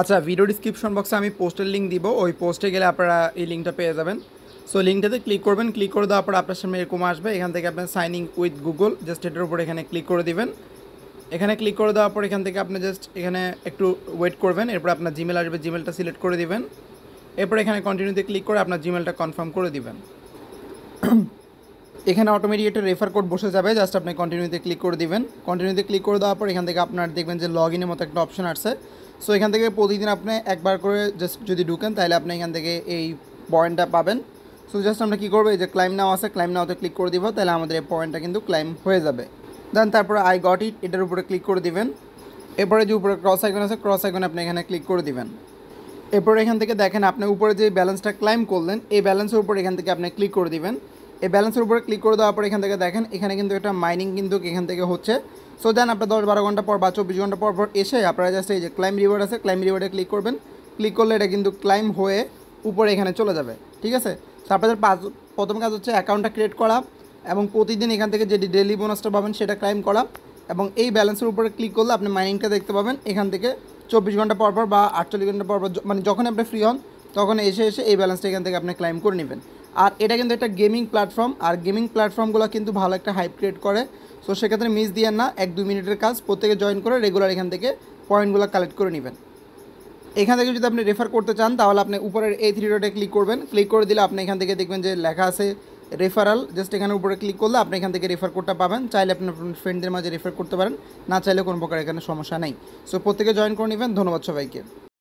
আচ্ছা video description বক্সে আমি পোস্টের লিঙ্ক দিব ওই পোস্টে গেলে আপনারা এই লিঙ্কটা পেয়ে যাবেন সো লিঙ্কটাতে ক্লিক করবেন ক্লিক করে দেওয়ার পর আপনার সামনে এরকম আসবে এখান থেকে আপনার sign in with Google just এটার উপর এখানে ক্লিক করে দিবেন এখানে ক্লিক করে দেওয়ার পর এখান থেকে আপনি জাস্ট এখানে একটু ওয়েট করবেন এরপর আপনার জিমেল আসবে জিমেলটা সিলেক্ট করে দিবেন এরপর এখানে কন্টিনিউতে ক্লিক করে আপনার জিমেলটা কনফার্ম করে দিবেন এখানে অটোমেটিক একটা রেফার কোড বসে যাবে জাস্ট আপনি কন্টিনিউতে ক্লিক করে দিবেন কন্টিনিউতে ক্লিক করে দেওয়ার পর এখান থেকে আপনার দেখবেন যে লগ ইনের মতো একটা অপশন আসছে সো এখান থেকে প্রতিদিন আপনি একবার করে জাস্ট যদি ঢুকেন তাহলে আপনি এখান থেকে এই পয়েন্টটা পাবেন সো জাস্ট আমরা কী করবো এই যে ক্লাইম নাও আছে ক্লাইম নাওতে ক্লিক করে দিব তাহলে আমাদের এই পয়েন্টটা কিন্তু ক্লাইম হয়ে যাবে দেন তারপরে আই গট ইট এটার উপরে ক্লিক করে দিবেন এরপরে যে উপরে ক্রস আইকন আছে ক্রস আইকন আপনি এখানে ক্লিক করে দিবেন এরপরে এখান থেকে দেখেন আপনি উপরে যে ব্যালেন্সটা ক্লাইম করলেন এই ব্যালেন্সের উপর এখান থেকে আপনি ক্লিক করে দিবেন এই ব্যালেন্সের উপরে ক্লিক করে দেওয়ার পর এখান থেকে দেখেন এখানে কিন্তু একটা মাইনিং কিন্তু এখান থেকে হচ্ছে সো দেন আপনার দশ বারো ঘন্টা পর বা চব্বিশ ঘন্টা পর পর এসে আপনারা জাস্ট এই যে ক্লাইম রিওয়ার্ড আছে ক্লাইম রিওয়ার্ডে ক্লিক করবেন ক্লিক করলে এটা কিন্তু ক্লাইম হয়ে উপরে এখানে চলে যাবে ঠিক আছে সো আপনাদের পাঁচ প্রথম কাজ হচ্ছে অ্যাকাউন্টটা ক্রিয়েট করা এবং প্রতিদিন এখান থেকে যে ডেলি বোনাসটা পাবেন সেটা ক্লাইম করা এবং এই ব্যালেন্সের উপরে ক্লিক করলে আপনি মাইনিংটা দেখতে পাবেন এখান থেকে চব্বিশ ঘন্টা পর পর বা আটচল্লিশ ঘন্টা পর পর মানে যখন আপনি ফ্রি হন তখন এসে এসে এই ব্যালেন্সটা এখান থেকে আপনি ক্লাইম করে নেবেন আর এটা কিন্তু একটা গেমিং প্ল্যাটফর্ম আর গেমিং প্ল্যাটফর্মগুলো কিন্তু ভালো একটা হাইপ ক্রিয়েট করে সো সেক্ষেত্রে মিস দিয়ে না এক দুই মিনিটের কাজ প্রত্যেকে জয়েন করে রেগুলার এখান থেকে পয়েন্টগুলো কালেক্ট করে নেবেন এখান থেকে যদি আপনি রেফার করতে চান তাহলে আপনি উপরের এই থ্রি ডটে ক্লিক করবেন ক্লিক করে দিলে আপনি এখান থেকে দেখবেন যে লেখা আছে রেফারাল জাস্ট এখানে উপরে ক্লিক করলে আপনি এখান থেকে রেফার কোডটা পাবেন চাইলে আপনি আপনার ফ্রেন্ডদের মাঝে রেফার করতে পারেন না চাইলে কোনো প্রকার এখানে সমস্যা নেই সো প্রত্যেকে জয়েন করে নেবেন ধন্যবাদ সবাইকে